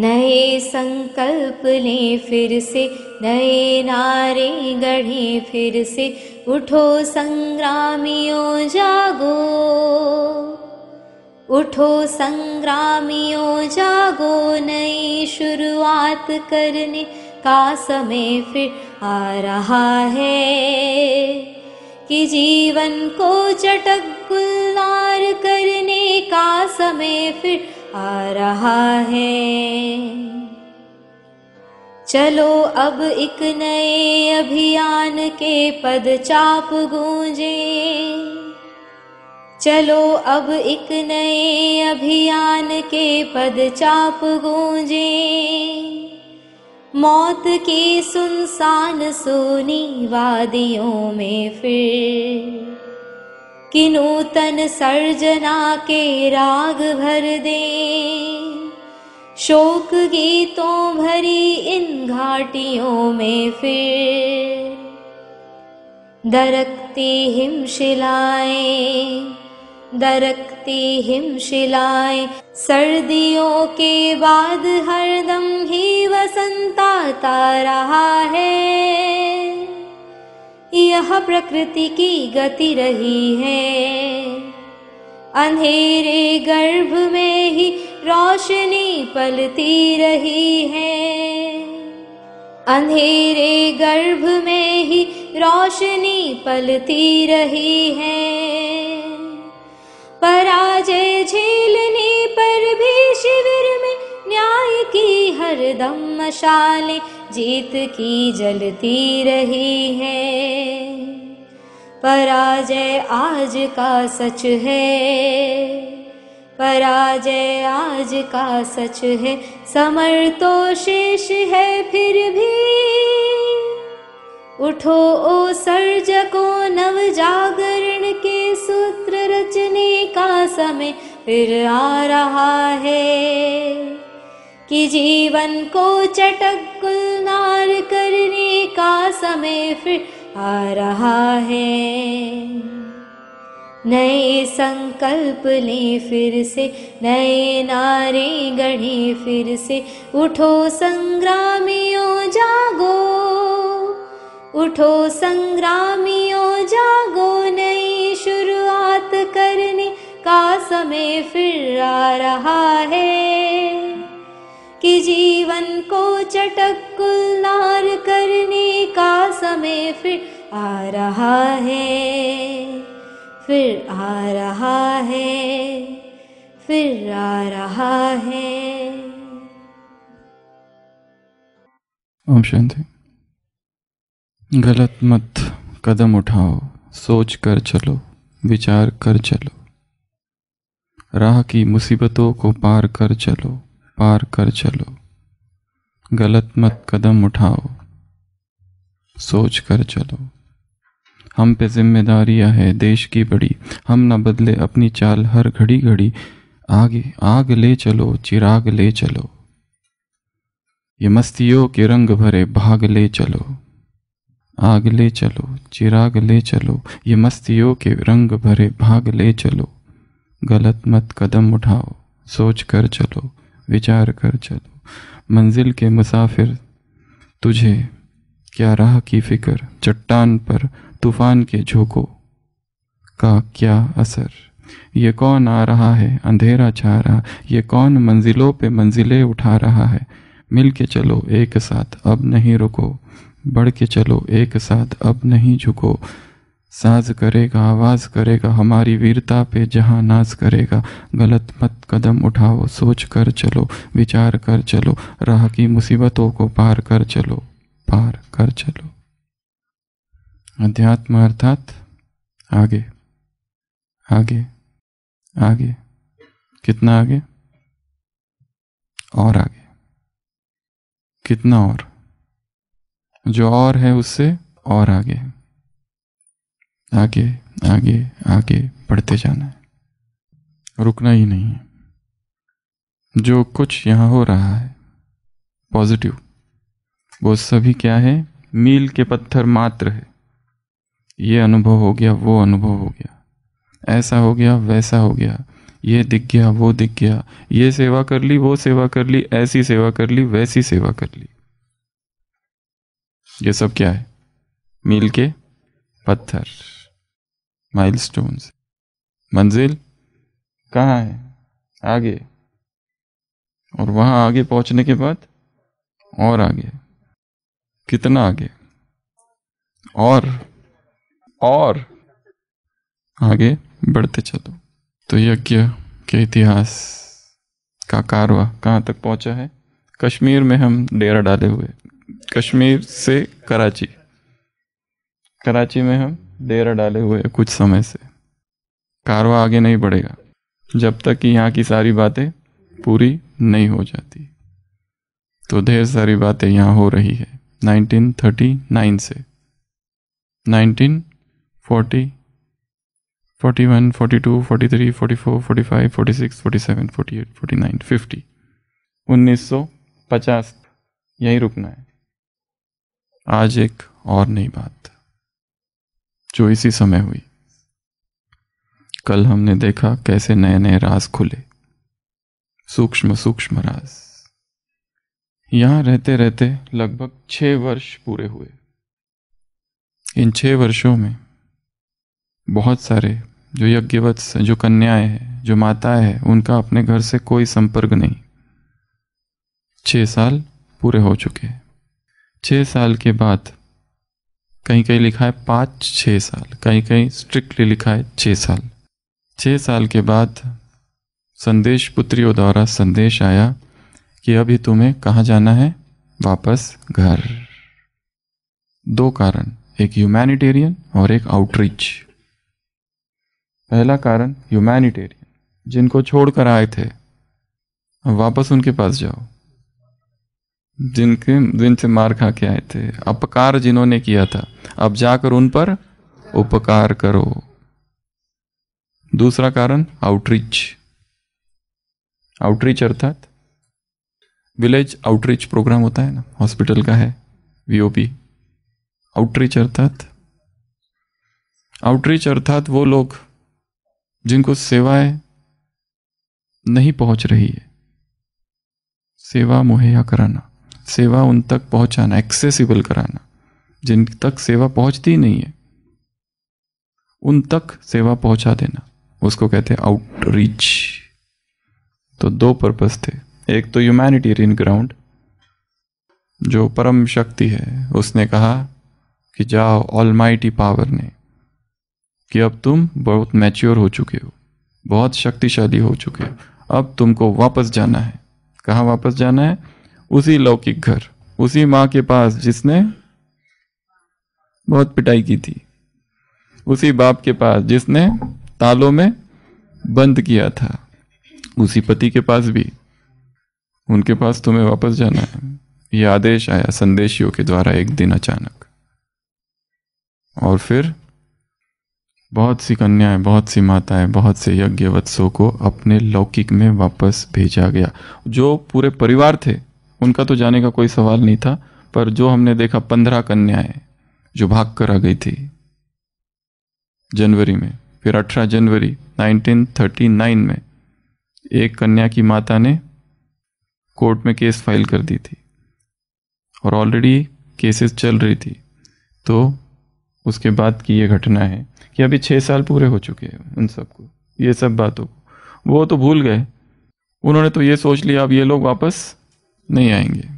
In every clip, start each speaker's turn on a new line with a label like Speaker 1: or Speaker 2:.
Speaker 1: नए संकल्प लें फिर से नए नारे गढ़े फिर से उठो संग्रामियों जागो उठो संग्रामियों जागो नई शुरुआत करने का समय फिर आ रहा है कि जीवन को चटक गुल्लार करने का समय फिर आ रहा है चलो अब एक नए अभियान के पद चाप गूंजे चलो अब एक नए अभियान के पद चाप गूंजे मौत की सुनसान सोनी वादियों में फिर नूतन सर्जना के राग भर दे शोक गीतों भरी इन घाटियों में फिर, दरक्ति हिमशिलाएं दरकती हिमशिलाएं सर्दियों के बाद ही ही आता रहा है यह प्रकृति की गति रही है अंधेरे गर्भ में ही रोशनी पलती रही है अंधेरे गर्भ में ही रोशनी पलती रही है पराजय झेलने पर भी शिविर में न्याय की हरदम मशाले जीत की जलती रही है पराजय आज का सच है पराजय आज का सच है समर तो शेष है फिर भी उठो ओ सर्जकों नव जागरण के सूत्र रचने का समय फिर आ रहा है कि जीवन को चटक गुलनार करने का समय फिर आ रहा है नए संकल्प ले फिर से नए नारे गढ़ी फिर से उठो संग्रामियों जागो उठो संग्रामियों जागो नई शुरुआत करने का समय फिर आ रहा है कि जीवन को चटक कुल्लार करने का समय फिर आ रहा है फिर आ रहा है फिर आ रहा है
Speaker 2: ओम शांति गलत मत कदम उठाओ सोच कर चलो विचार कर चलो राह की मुसीबतों को पार कर चलो पार कर चलो गलत मत कदम उठाओ सोच कर चलो हम पे जिम्मेदारियां है देश की बड़ी हम ना बदले अपनी चाल हर घड़ी घड़ी आगे आग ले चलो चिराग ले चलो ये मस्तियों के रंग भरे भाग ले चलो आग ले चलो चिराग ले चलो ये मस्तियों के रंग भरे भाग ले चलो गलत मत कदम उठाओ सोच कर चलो विचार कर चलो मंजिल के मुसाफिर तुझे क्या राह की फिक्र चट्टान पर तूफान के झोंको का क्या असर ये कौन आ रहा है अंधेरा छा रहा ये कौन मंजिलों पे मंजिलें उठा रहा है मिल के चलो एक साथ अब नहीं रुको बढ़ के चलो एक साथ अब नहीं झुको साज करेगा आवाज़ करेगा हमारी वीरता पे जहाँ नाज करेगा गलत मत कदम उठाओ सोच कर चलो विचार कर चलो राह की मुसीबतों को पार कर चलो पार कर चलो अध्यात्म अर्थात आगे आगे आगे कितना आगे और आगे कितना और जो और है उससे और आगे है आगे आगे आगे बढ़ते जाना है रुकना ही नहीं है जो कुछ यहाँ हो रहा है पॉजिटिव वो सभी क्या है मील के पत्थर मात्र है ये अनुभव हो गया वो अनुभव हो गया ऐसा हो गया वैसा हो गया ये दिख गया वो दिख गया ये सेवा कर ली वो सेवा कर ली ऐसी सेवा कर ली वैसी सेवा कर ली ये सब क्या है मील के पत्थर माइलस्टोन्स मंजिल कहाँ है आगे और वहाँ आगे पहुँचने के बाद और आगे कितना आगे और और आगे बढ़ते चलो तो यज्ञ के इतिहास का कारवा कहाँ तक पहुँचा है कश्मीर में हम डेरा डाले हुए कश्मीर से कराची कराची में हम डेरा डाले हुए है कुछ समय से कारवा आगे नहीं बढ़ेगा जब तक कि यहाँ की सारी बातें पूरी नहीं हो जाती तो ढेर सारी बातें यहाँ हो रही है 1939 से 1940 41, 42, 1950 यहीं रुकना है आज एक और नई बात जो इसी समय हुई कल हमने देखा कैसे नए नए राज खुले सूक्ष्म सूक्ष्म राज यहां रहते रहते लगभग छ वर्ष पूरे हुए इन छह वर्षों में बहुत सारे जो यज्ञवत्स जो कन्याएं हैं जो माताएं हैं उनका अपने घर से कोई संपर्क नहीं छः साल पूरे हो चुके हैं छः साल के बाद कहीं कहीं लिखा है पाँच छः साल कहीं कहीं स्ट्रिक्टली लिखा है छः साल छः साल के बाद संदेश पुत्रियों द्वारा संदेश आया कि अभी तुम्हें कहाँ जाना है वापस घर दो कारण एक ह्यूमैनिटेरियन और एक आउटरीच पहला कारण ह्यूमैनिटेरियन जिनको छोड़कर आए थे वापस उनके पास जाओ जिनके जिनसे से मार खा के आए थे अपकार जिन्होंने किया था अब जाकर उन पर उपकार करो दूसरा कारण आउटरीच आउटरीच अर्थात विलेज आउटरीच प्रोग्राम होता है ना हॉस्पिटल का है वीओपी आउटरीच अर्थात आउटरीच अर्थात वो लोग जिनको सेवाएं नहीं पहुंच रही है सेवा मुहैया कराना सेवा उन तक पहुंचाना एक्सेसिबल कराना जिन तक सेवा पहुंचती नहीं है उन तक सेवा पहुंचा देना उसको कहते हैं आउटरीच तो दो पर्पस थे एक तो ह्यूमैनिटेरियन ग्राउंड जो परम शक्ति है उसने कहा कि जाओ ऑलमाइटी पावर ने कि अब तुम बहुत मैच्योर हो चुके हो बहुत शक्तिशाली हो चुके हो अब तुमको वापस जाना है कहाँ वापस जाना है उसी लौकिक घर उसी माँ के पास जिसने बहुत पिटाई की थी उसी बाप के पास जिसने तालों में बंद किया था उसी पति के पास भी उनके पास तुम्हें वापस जाना है ये आदेश आया संदेशियों के द्वारा एक दिन अचानक और फिर बहुत सी कन्याएं बहुत सी माताएं बहुत से यज्ञवत्सों को अपने लौकिक में वापस भेजा गया जो पूरे परिवार थे उनका तो जाने का कोई सवाल नहीं था पर जो हमने देखा पंद्रह कन्याएं जो भाग कर आ गई थी जनवरी में फिर अठारह जनवरी 1939 में एक कन्या की माता ने कोर्ट में केस फाइल कर दी थी और ऑलरेडी केसेस चल रही थी तो उसके बाद की ये घटना है कि अभी छः साल पूरे हो चुके हैं उन सबको ये सब बातों को वो तो भूल गए उन्होंने तो ये सोच लिया अब ये लोग वापस नहीं आएंगे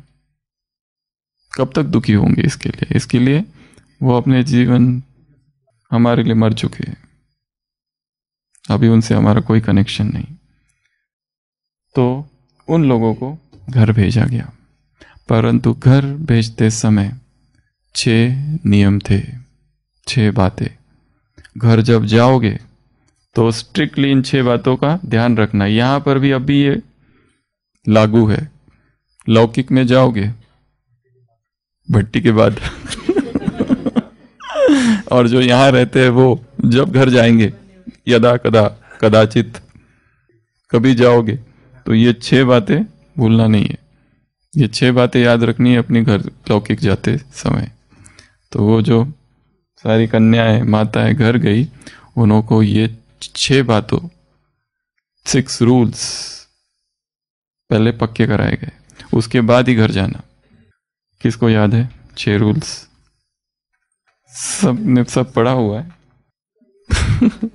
Speaker 2: कब तक दुखी होंगे इसके लिए इसके लिए वो अपने जीवन हमारे लिए मर चुके हैं अभी उनसे हमारा कोई कनेक्शन नहीं तो उन लोगों को घर भेजा गया परंतु घर भेजते समय छः नियम थे छ बातें घर जब जाओगे तो स्ट्रिक्टली इन छह बातों का ध्यान रखना यहां पर भी अभी ये लागू है लौकिक में जाओगे भट्टी के बाद और जो यहाँ रहते हैं वो जब घर जाएंगे यदा कदा कदाचित कभी जाओगे तो ये छह बातें भूलना नहीं है ये छह बातें याद रखनी है अपने घर लौकिक जाते समय तो वो जो सारी कन्याएं माताएं घर गई उनको ये छह बातों सिक्स रूल्स पहले पक्के कराए गए उसके बाद ही घर जाना किसको याद है छह रूल्स सब ने सब पढ़ा हुआ है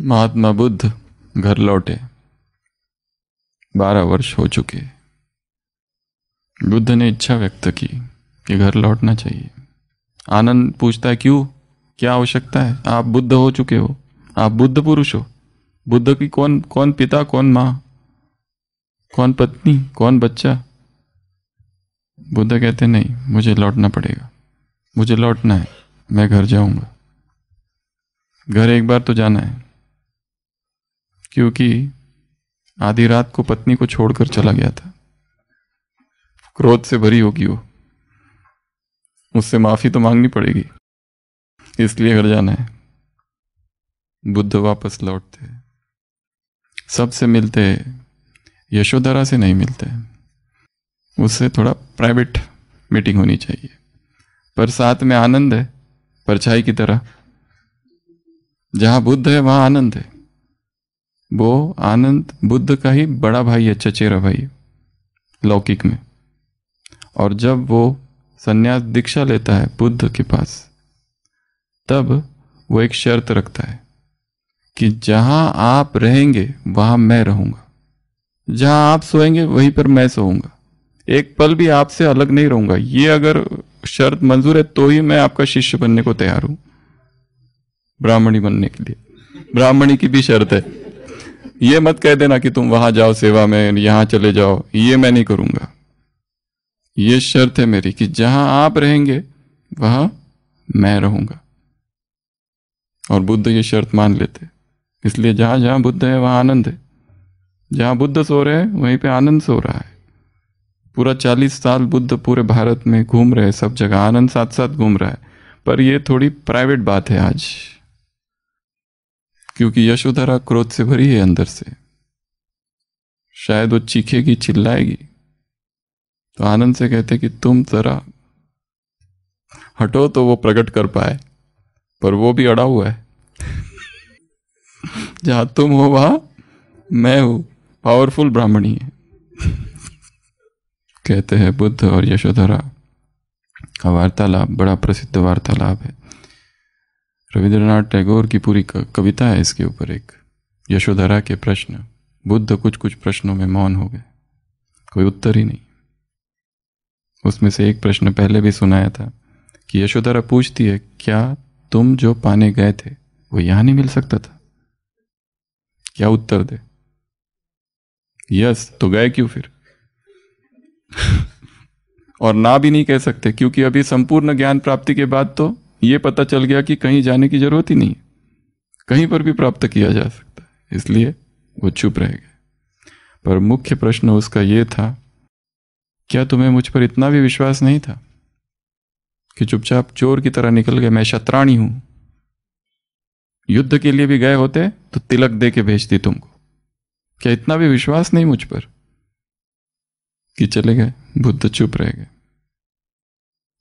Speaker 2: महात्मा बुद्ध घर लौटे बारह वर्ष हो चुके बुद्ध ने इच्छा व्यक्त की कि घर लौटना चाहिए आनंद पूछता है क्यों क्या आवश्यकता है आप बुद्ध हो चुके हो आप बुद्ध पुरुष हो बुद्ध की कौन कौन पिता कौन माँ कौन पत्नी कौन बच्चा बुद्धा कहते नहीं मुझे लौटना पड़ेगा मुझे लौटना है मैं घर जाऊंगा घर एक बार तो जाना है क्योंकि आधी रात को पत्नी को छोड़कर चला गया था क्रोध से भरी होगी वो उससे माफी तो मांगनी पड़ेगी इसलिए घर जाना है बुद्ध वापस लौटते सबसे मिलते यशोधरा से नहीं मिलते उससे थोड़ा प्राइवेट मीटिंग होनी चाहिए पर साथ में आनंद है परछाई की तरह जहां बुद्ध है वहां आनंद है वो आनंद बुद्ध का ही बड़ा भाई है चचेरा भाई लौकिक में और जब वो संन्यास दीक्षा लेता है बुद्ध के पास तब वो एक शर्त रखता है कि जहां आप रहेंगे वहां मैं रहूंगा जहां आप सोएंगे वहीं पर मैं सोऊंगा एक पल भी आपसे अलग नहीं रहूंगा ये अगर शर्त मंजूर है तो ही मैं आपका शिष्य बनने को तैयार हूं ब्राह्मणी बनने के लिए ब्राह्मणी की भी शर्त है ये मत कह देना कि तुम वहां जाओ सेवा में यहां चले जाओ ये मैं नहीं करूंगा ये शर्त है मेरी कि जहां आप रहेंगे वहां मैं रहूंगा और बुद्ध ये शर्त मान लेते इसलिए जहां जहां बुद्ध है वहां आनंद है जहां बुद्ध सो रहे हैं वहीं पे आनंद सो रहा है पूरा चालीस साल बुद्ध पूरे भारत में घूम रहे सब जगह आनंद साथ साथ घूम रहा है पर यह थोड़ी प्राइवेट बात है आज क्योंकि यशोधरा क्रोध से भरी है अंदर से शायद वो चीखेगी चिल्लाएगी तो आनंद से कहते कि तुम जरा हटो तो वो प्रकट कर पाए पर वो भी अड़ा हुआ है जहां तुम हो वहां मैं हूं पावरफुल ब्राह्मणी है कहते हैं बुद्ध और यशोधरा का वार्तालाप बड़ा प्रसिद्ध वार्तालाप है रविंद्रनाथ टैगोर की पूरी कविता है इसके ऊपर एक यशोधरा के प्रश्न बुद्ध कुछ कुछ प्रश्नों में मौन हो गए कोई उत्तर ही नहीं उसमें से एक प्रश्न पहले भी सुनाया था कि यशोधरा पूछती है क्या तुम जो पाने गए थे वो यहां नहीं मिल सकता था क्या उत्तर दे यस तो गए क्यों फिर और ना भी नहीं कह सकते क्योंकि अभी संपूर्ण ज्ञान प्राप्ति के बाद तो ये पता चल गया कि कहीं जाने की जरूरत ही नहीं कहीं पर भी प्राप्त किया जा सकता है इसलिए वो चुप रह गए पर मुख्य प्रश्न उसका ये था क्या तुम्हें मुझ पर इतना भी विश्वास नहीं था कि चुपचाप चोर की तरह निकल गए मैं शत्राणी हूं युद्ध के लिए भी गए होते तो तिलक दे के भेजती तुमको क्या इतना भी विश्वास नहीं मुझ पर कि चले गए बुद्ध चुप रह गए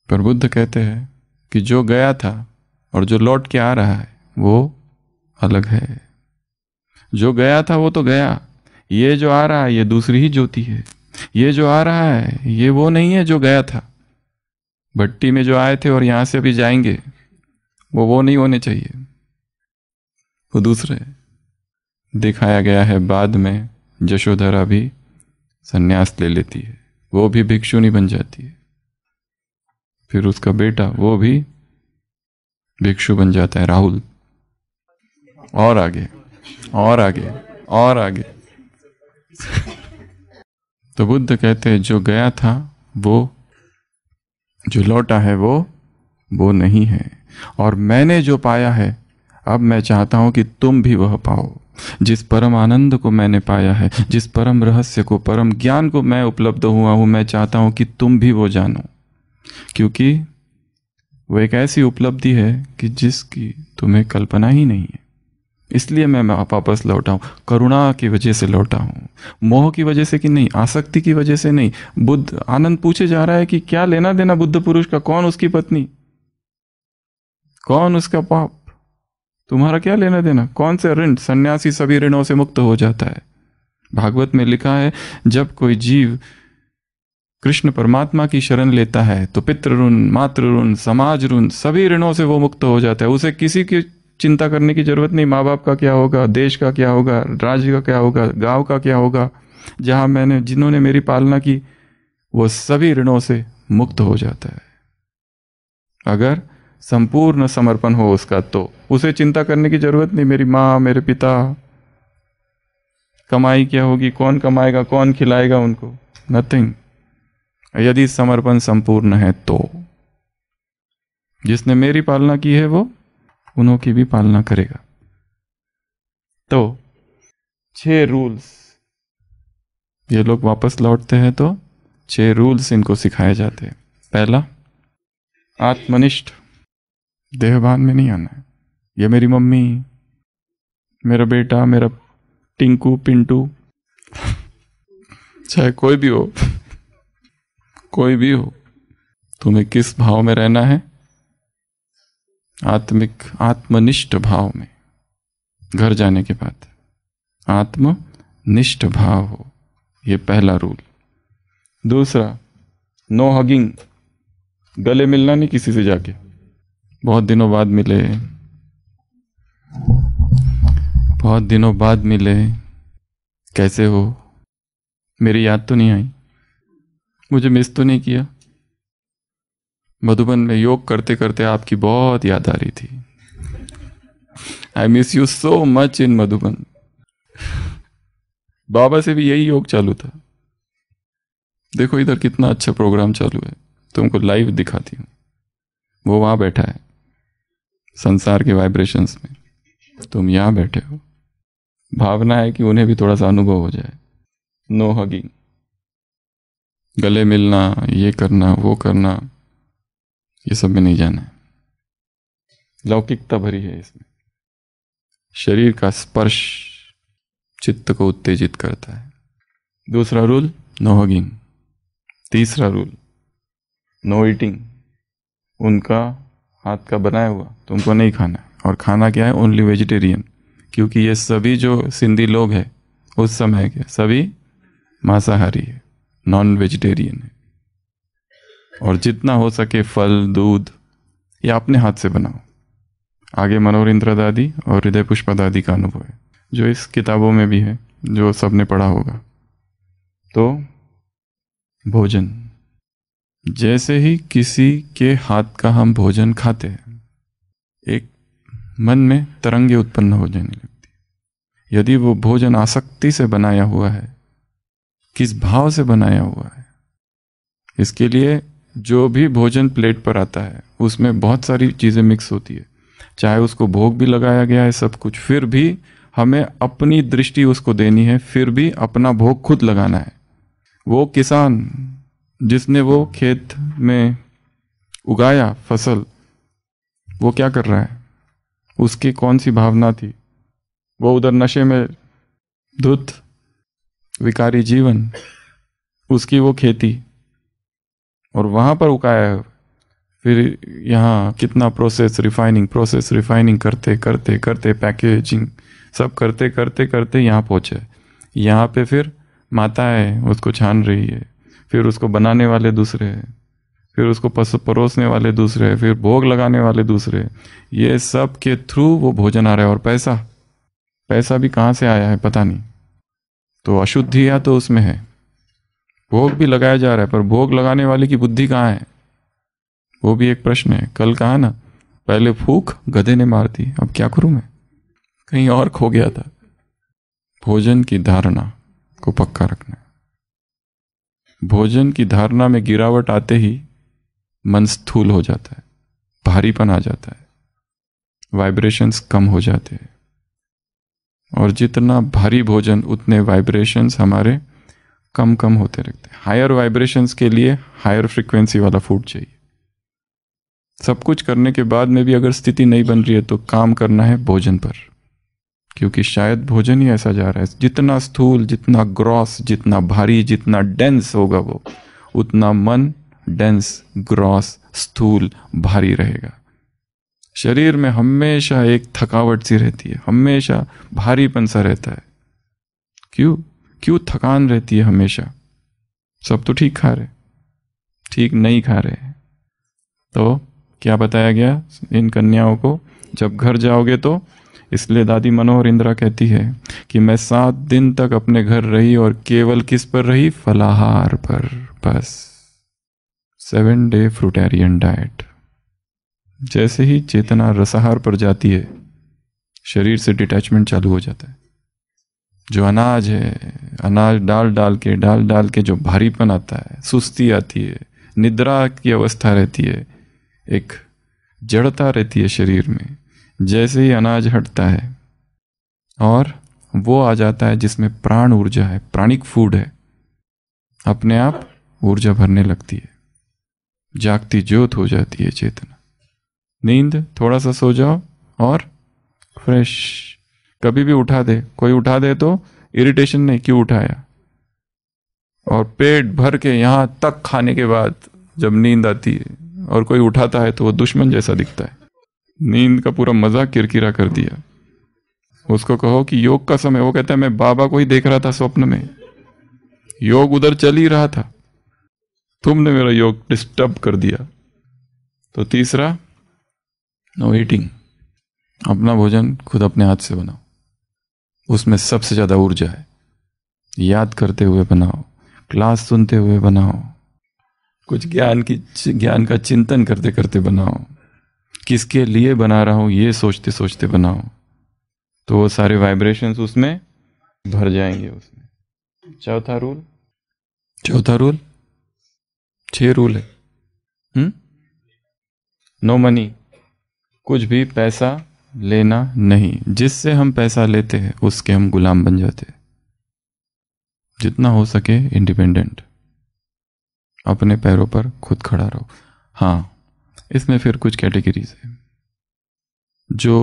Speaker 2: पर बुद्ध कहते हैं कि जो गया था और जो लौट के आ रहा है वो अलग है जो गया था वो तो गया ये जो आ रहा है ये दूसरी ही ज्योति है ये जो आ रहा है ये वो नहीं है जो गया था भट्टी में जो आए थे और यहां से अभी जाएंगे वो वो नहीं होने चाहिए वो दूसरे है दिखाया गया है बाद में यशोधरा भी संन्यास ले लेती है वो भी भिक्षुनी बन जाती है फिर उसका बेटा वो भी भिक्षु बन जाता है राहुल और आगे और आगे और आगे तो बुद्ध कहते हैं जो गया था वो जो लौटा है वो वो नहीं है और मैंने जो पाया है अब मैं चाहता हूं कि तुम भी वह पाओ जिस परम आनंद को मैंने पाया है जिस परम रहस्य को परम ज्ञान को मैं उपलब्ध हुआ हूं मैं चाहता हूं कि तुम भी वो जानो क्योंकि वो एक ऐसी उपलब्धि है कि जिसकी तुम्हें कल्पना ही नहीं है इसलिए मैं वापस लौटा हूं करुणा की वजह से लौटा हूं मोह की वजह से कि नहीं आसक्ति की वजह से नहीं बुद्ध आनंद पूछे जा रहा है कि क्या लेना देना बुद्ध पुरुष का कौन उसकी पत्नी कौन उसका पाप तुम्हारा क्या लेना देना कौन से ऋण सन्यासी सभी ऋणों से मुक्त हो जाता है भागवत में लिखा है जब कोई जीव कृष्ण परमात्मा की शरण लेता है तो पितृ ऋण मातृ ऋण समाज ऋण सभी ऋणों से वो मुक्त हो जाता है उसे किसी की चिंता करने की जरूरत नहीं माँ बाप का क्या होगा देश का क्या होगा राज्य का क्या होगा गांव का क्या होगा जहां मैंने जिन्होंने मेरी पालना की वो सभी ऋणों से मुक्त हो जाता है अगर संपूर्ण समर्पण हो उसका तो उसे चिंता करने की जरूरत नहीं मेरी माँ मेरे पिता कमाई क्या होगी कौन कमाएगा कौन खिलाएगा उनको नथिंग यदि समर्पण संपूर्ण है तो जिसने मेरी पालना की है वो उन्हों की भी पालना करेगा तो छह रूल्स ये लोग वापस लौटते हैं तो छह रूल्स इनको सिखाए जाते हैं पहला आत्मनिष्ठ देहभान में नहीं आना है या मेरी मम्मी मेरा बेटा मेरा टिंकू पिंटू चाहे कोई भी हो कोई भी हो तुम्हें किस भाव में रहना है आत्मिक आत्मनिष्ठ भाव में घर जाने के बाद आत्मनिष्ठ भाव हो यह पहला रूल दूसरा नो हगिंग गले मिलना नहीं किसी से जाके बहुत दिनों बाद मिले बहुत दिनों बाद मिले कैसे हो मेरी याद तो नहीं आई मुझे मिस तो नहीं किया मधुबन में योग करते करते आपकी बहुत याद आ रही थी I miss you so much in Madhuban बाबा से भी यही योग चालू था देखो इधर कितना अच्छा प्रोग्राम चालू है तुमको लाइव दिखाती हूँ वो वहां बैठा है संसार के वाइब्रेशंस में तुम यहाँ बैठे हो भावना है कि उन्हें भी थोड़ा सा अनुभव हो जाए नो हगिंग गले मिलना ये करना वो करना ये सब में नहीं जाना है लौकिकता भरी है इसमें शरीर का स्पर्श चित्त को उत्तेजित करता है दूसरा रूल नो हगिंग तीसरा रूल नो ईटिंग उनका हाथ का बनाया हुआ तुमको नहीं खाना है और खाना क्या है ओनली वेजिटेरियन क्योंकि ये सभी जो सिंधी लोग हैं उस समय के सभी मांसाहारी है नॉन वेजिटेरियन है और जितना हो सके फल दूध ये अपने हाथ से बनाओ आगे मनोरिंद्र दादी और हृदय पुष्पा दादी का अनुभव है जो इस किताबों में भी है जो सबने पढ़ा होगा तो भोजन जैसे ही किसी के हाथ का हम भोजन खाते हैं एक मन में तरंगे उत्पन्न हो जाने लगती यदि वो भोजन आसक्ति से बनाया हुआ है किस भाव से बनाया हुआ है इसके लिए जो भी भोजन प्लेट पर आता है उसमें बहुत सारी चीज़ें मिक्स होती है चाहे उसको भोग भी लगाया गया है सब कुछ फिर भी हमें अपनी दृष्टि उसको देनी है फिर भी अपना भोग खुद लगाना है वो किसान जिसने वो खेत में उगाया फसल वो क्या कर रहा है उसकी कौन सी भावना थी वो उधर नशे में धुत विकारी जीवन उसकी वो खेती और वहाँ पर उगाया है फिर यहाँ कितना प्रोसेस रिफाइनिंग प्रोसेस रिफाइनिंग करते करते करते पैकेजिंग सब करते करते करते यहाँ पहुँचे यहाँ पे फिर माता है उसको छान रही है फिर उसको बनाने वाले दूसरे हैं फिर उसको परोसने वाले दूसरे हैं फिर भोग लगाने वाले दूसरे ये सब के थ्रू वो भोजन आ रहा है और पैसा पैसा भी कहाँ से आया है पता नहीं तो अशुद्धि या तो उसमें है भोग भी लगाया जा रहा है पर भोग लगाने वाले की बुद्धि कहाँ है वो भी एक प्रश्न है कल कहा ना पहले फूक गधे ने मार दी अब क्या करूं मैं कहीं और खो गया था भोजन की धारणा को पक्का रखना भोजन की धारणा में गिरावट आते ही मन स्थूल हो जाता है भारीपन आ जाता है वाइब्रेशंस कम हो जाते हैं और जितना भारी भोजन उतने वाइब्रेशंस हमारे कम कम होते रहते हैं हायर वाइब्रेशंस के लिए हायर फ्रिक्वेंसी वाला फूड चाहिए सब कुछ करने के बाद में भी अगर स्थिति नहीं बन रही है तो काम करना है भोजन पर क्योंकि शायद भोजन ही ऐसा जा रहा है जितना स्थूल जितना ग्रॉस जितना भारी जितना डेंस होगा वो उतना मन डेंस ग्रॉस स्थूल भारी रहेगा शरीर में हमेशा एक थकावट सी रहती है हमेशा भारीपन सा रहता है क्यों क्यों थकान रहती है हमेशा सब तो ठीक खा रहे ठीक नहीं खा रहे तो क्या बताया गया इन कन्याओं को जब घर जाओगे तो इसलिए दादी मनोहर इंदिरा कहती है कि मैं सात दिन तक अपने घर रही और केवल किस पर रही फलाहार पर बस सेवन डे फ्रूटेरियन डाइट जैसे ही चेतना रसाहार पर जाती है शरीर से डिटैचमेंट चालू हो जाता है जो अनाज है अनाज डाल डाल के डाल डाल के जो भारीपन आता है सुस्ती आती है निद्रा की अवस्था रहती है एक जड़ता रहती है शरीर में जैसे ही अनाज हटता है और वो आ जाता है जिसमें प्राण ऊर्जा है प्राणिक फूड है अपने आप ऊर्जा भरने लगती है जागती ज्योत हो जाती है चेतना नींद थोड़ा सा सो जाओ और फ्रेश कभी भी उठा दे कोई उठा दे तो इरिटेशन नहीं क्यों उठाया और पेट भर के यहाँ तक खाने के बाद जब नींद आती है और कोई उठाता है तो वो दुश्मन जैसा दिखता है नींद का पूरा मजा किरकिरा कर दिया उसको कहो कि योग का समय वो कहता है मैं बाबा को ही देख रहा था स्वप्न में योग उधर चल ही रहा था तुमने मेरा योग डिस्टर्ब कर दिया तो तीसरा नो ईटिंग अपना भोजन खुद अपने हाथ से बनाओ उसमें सबसे ज़्यादा ऊर्जा है याद करते हुए बनाओ क्लास सुनते हुए बनाओ कुछ ज्ञान की ज्ञान का चिंतन करते करते बनाओ किसके लिए बना रहा हूँ ये सोचते सोचते बनाओ तो वो सारे वाइब्रेशंस उसमें भर जाएंगे उसमें चौथा रूल चौथा रूल छह रूल है हुँ? नो मनी कुछ भी पैसा लेना नहीं जिससे हम पैसा लेते हैं उसके हम गुलाम बन जाते हैं जितना हो सके इंडिपेंडेंट अपने पैरों पर खुद खड़ा रहो हाँ इसमें फिर कुछ कैटेगरीज है जो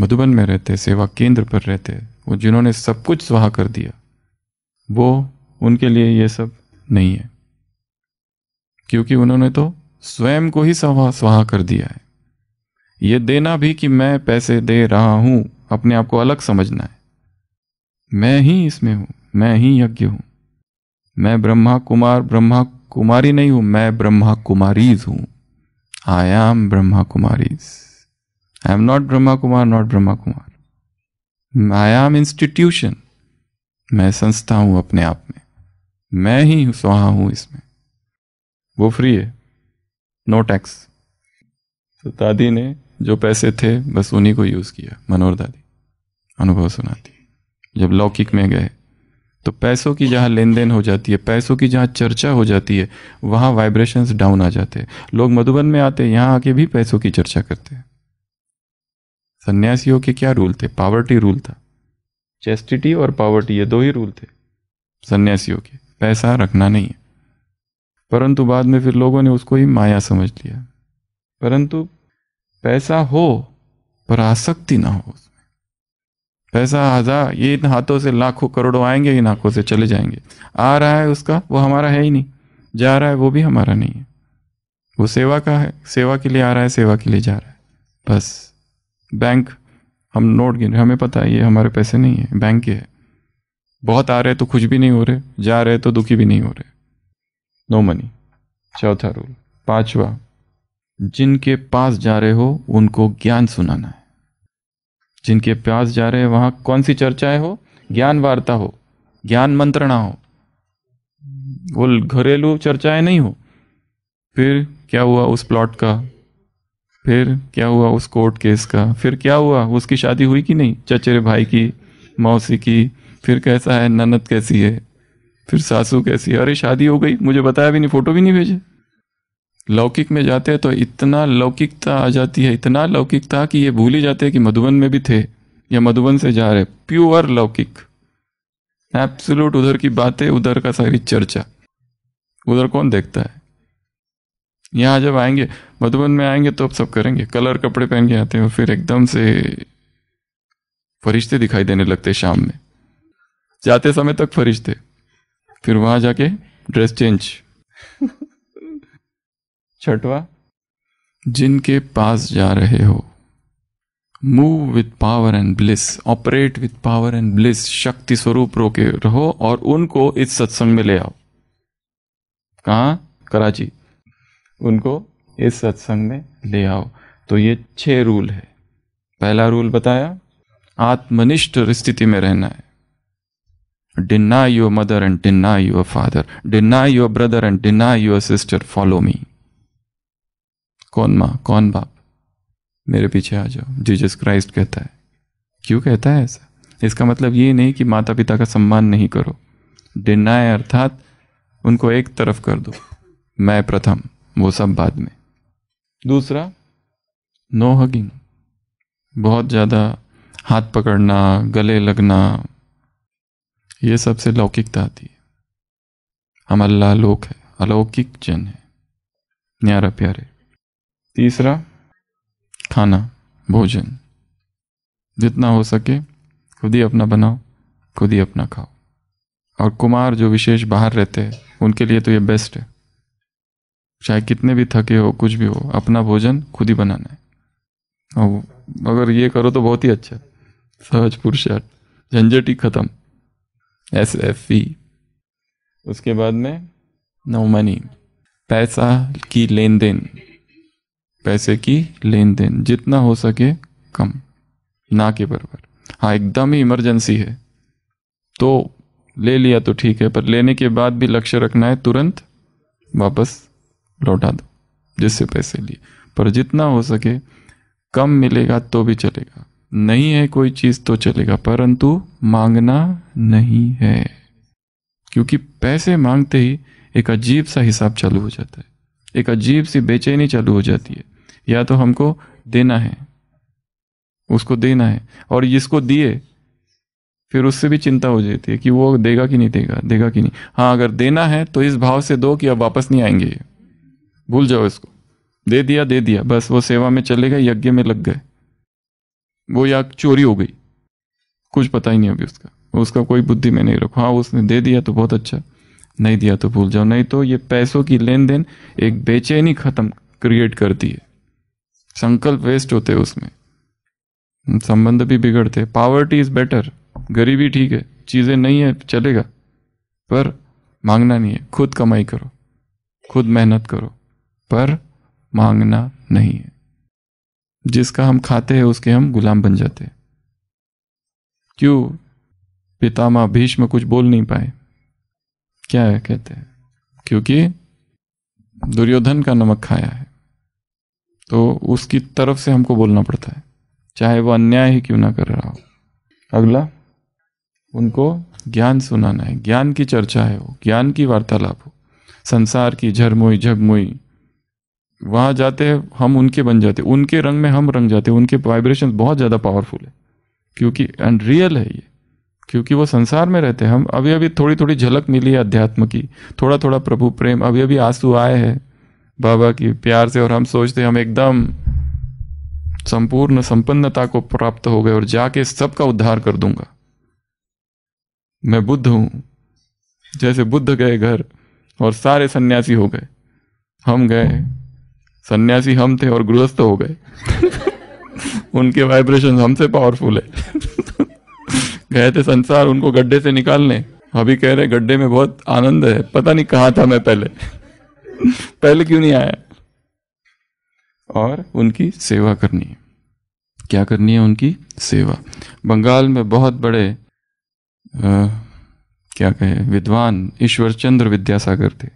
Speaker 2: मधुबन में रहते सेवा केंद्र पर रहते वो जिन्होंने सब कुछ स्वाहा कर दिया वो उनके लिए ये सब नहीं है क्योंकि उन्होंने तो स्वयं को ही स्वाहा स्वाहा कर दिया है ये देना भी कि मैं पैसे दे रहा हूं अपने आप को अलग समझना है मैं ही इसमें हूं मैं ही यज्ञ हूं मैं ब्रह्मा कुमार ब्रह्मा कुमारी नहीं हूं मैं ब्रह्मा कुमारीज हूं I am Brahma Kumaris I am not Brahma Kumar not Brahma Kumar I am institution मैं संस्था हूं अपने आप में मैं ही सुहा हूं इसमें वो फ्री है नो टैक्स तो दादी ने जो पैसे थे बस उन्हीं को यूज़ किया मनोहर दादी अनुभव सुनाती जब लौकिक में गए तो पैसों की जहाँ लेन देन हो जाती है पैसों की जहाँ चर्चा हो जाती है वहाँ वाइब्रेशंस डाउन आ जाते हैं लोग मधुबन में आते हैं यहाँ आके भी पैसों की चर्चा करते हैं सन्यासियों के क्या रूल थे पावर्टी रूल था चेस्टिटी और पावर्टी ये दो ही रूल थे सन्यासियों के पैसा रखना नहीं है परंतु बाद में फिर लोगों ने उसको ही माया समझ लिया परंतु पैसा हो पर आसक्ति ना हो उसमें पैसा हजार ये इन हाथों से लाखों करोड़ों आएंगे इन आंखों से चले जाएंगे आ रहा है उसका वो हमारा है ही नहीं जा रहा है वो भी हमारा नहीं है वो सेवा का है सेवा के लिए आ रहा है सेवा के लिए जा रहा है बस बैंक हम नोट गिन रहे हमें पता है ये हमारे पैसे नहीं है बैंक के है बहुत आ रहे तो कुछ भी नहीं हो रहे जा रहे तो दुखी भी नहीं हो रहे नो मनी चौथा रूल पांचवा जिनके पास जा रहे हो उनको ज्ञान सुनाना है जिनके प्यास जा रहे हैं वहां कौन सी चर्चाएं हो ज्ञान वार्ता हो ज्ञान मंत्रणा हो वो घरेलू चर्चाएं नहीं हो फिर क्या हुआ उस प्लॉट का फिर क्या हुआ उस कोर्ट केस का फिर क्या हुआ उसकी शादी हुई कि नहीं चचेरे भाई की मौसी की फिर कैसा है ननद कैसी है फिर सासू कैसी है अरे शादी हो गई मुझे बताया भी नहीं फोटो भी नहीं भेजे लौकिक में जाते हैं तो इतना लौकिकता आ जाती है इतना लौकिकता कि ये भूल ही जाते हैं कि मधुबन में भी थे या मधुबन से जा रहे प्योर लौकिक एब्सोलूट उधर की बातें उधर का सारी चर्चा उधर कौन देखता है यहाँ जब आएंगे मधुबन में आएंगे तो अब सब करेंगे कलर कपड़े पहन के आते हैं फिर एकदम से फरिश्ते दिखाई देने लगते शाम में जाते समय तक फरिश्ते फिर वहां जाके ड्रेस चेंज छठवा जिनके पास जा रहे हो move with power and bliss operate with power and bliss शक्ति स्वरूप रोके रहो और उनको इस सत्संग में ले आओ कहा कराची उनको इस सत्संग में ले आओ तो ये छह रूल है पहला रूल बताया आत्मनिष्ठ स्थिति में रहना है deny your mother and deny your father deny your brother and deny your sister follow me कौन माँ कौन बाप मेरे पीछे आ जाओ जीजस क्राइस्ट कहता है क्यों कहता है ऐसा इसका मतलब ये नहीं कि माता पिता का सम्मान नहीं करो डिनाय अर्थात उनको एक तरफ कर दो मैं प्रथम वो सब बाद में दूसरा नो हगिंग बहुत ज़्यादा हाथ पकड़ना गले लगना ये सबसे लौकिकता आती है हम अल्लाह लोक है अलौकिक जन है न्यारा प्यारे तीसरा खाना भोजन जितना हो सके खुद ही अपना बनाओ खुद ही अपना खाओ और कुमार जो विशेष बाहर रहते हैं उनके लिए तो ये बेस्ट है चाहे कितने भी थके हो कुछ भी हो अपना भोजन खुद ही बनाना है और अगर ये करो तो बहुत ही अच्छा सहज पुरुषार्थ झंझट ही खत्म एस एफ ई उसके बाद में नो मनी पैसा की लेन देन पैसे की लेन देन जितना हो सके कम ना के बराबर हाँ एकदम ही इमरजेंसी है तो ले लिया तो ठीक है पर लेने के बाद भी लक्ष्य रखना है तुरंत वापस लौटा दो जिससे पैसे लिए पर जितना हो सके कम मिलेगा तो भी चलेगा नहीं है कोई चीज़ तो चलेगा परंतु मांगना नहीं है क्योंकि पैसे मांगते ही एक अजीब सा हिसाब चालू हो जाता है एक अजीब सी बेचैनी चालू हो जाती है या तो हमको देना है उसको देना है और जिसको दिए फिर उससे भी चिंता हो जाती है कि वो देगा कि नहीं देगा देगा कि नहीं हाँ अगर देना है तो इस भाव से दो कि अब वापस नहीं आएंगे ये भूल जाओ इसको दे दिया दे दिया बस वो सेवा में चले गए यज्ञ में लग गए वो या चोरी हो गई कुछ पता ही नहीं अभी उसका उसका कोई बुद्धि में नहीं रखो हाँ उसने दे दिया तो बहुत अच्छा नहीं दिया तो भूल जाओ नहीं तो ये पैसों की लेन देन एक बेचैनी ख़त्म क्रिएट करती है संकल्प वेस्ट होते उसमें संबंध भी बिगड़ते पावर्टी इज बेटर गरीबी ठीक है चीज़ें नहीं है चलेगा पर मांगना नहीं है खुद कमाई करो खुद मेहनत करो पर मांगना नहीं है जिसका हम खाते हैं उसके हम गुलाम बन जाते हैं क्यों पितामह भीष्म कुछ बोल नहीं पाए क्या है कहते हैं क्योंकि दुर्योधन का नमक खाया है तो उसकी तरफ से हमको बोलना पड़ता है चाहे वो अन्याय ही क्यों ना कर रहा हो अगला उनको ज्ञान सुनाना है ज्ञान की चर्चा है वो ज्ञान की वार्तालाप हो संसार की झरमुई झगमुई वहाँ जाते हैं हम उनके बन जाते उनके रंग में हम रंग जाते उनके वाइब्रेशन बहुत ज़्यादा पावरफुल है क्योंकि एंड रियल है ये क्योंकि वो संसार में रहते हैं हम अभी अभी थोड़ी थोड़ी झलक मिली है अध्यात्म की थोड़ा थोड़ा प्रभु प्रेम अभी अभी आंसू आए हैं बाबा की प्यार से और हम सोचते हम एकदम संपूर्ण संपन्नता को प्राप्त हो गए और जाके सबका उद्धार कर दूंगा मैं बुद्ध हूं जैसे बुद्ध गए घर और सारे सन्यासी हो गए हम गए सन्यासी हम थे और गृहस्थ हो गए उनके वाइब्रेशन हमसे पावरफुल है गए थे संसार उनको गड्ढे से निकालने अभी कह रहे गड्ढे में बहुत आनंद है पता नहीं कहाँ था मैं पहले पहले क्यों नहीं आया और उनकी सेवा करनी है क्या करनी है उनकी सेवा बंगाल में बहुत बड़े आ, क्या कहे विद्वान ईश्वर चंद्र विद्यासागर थे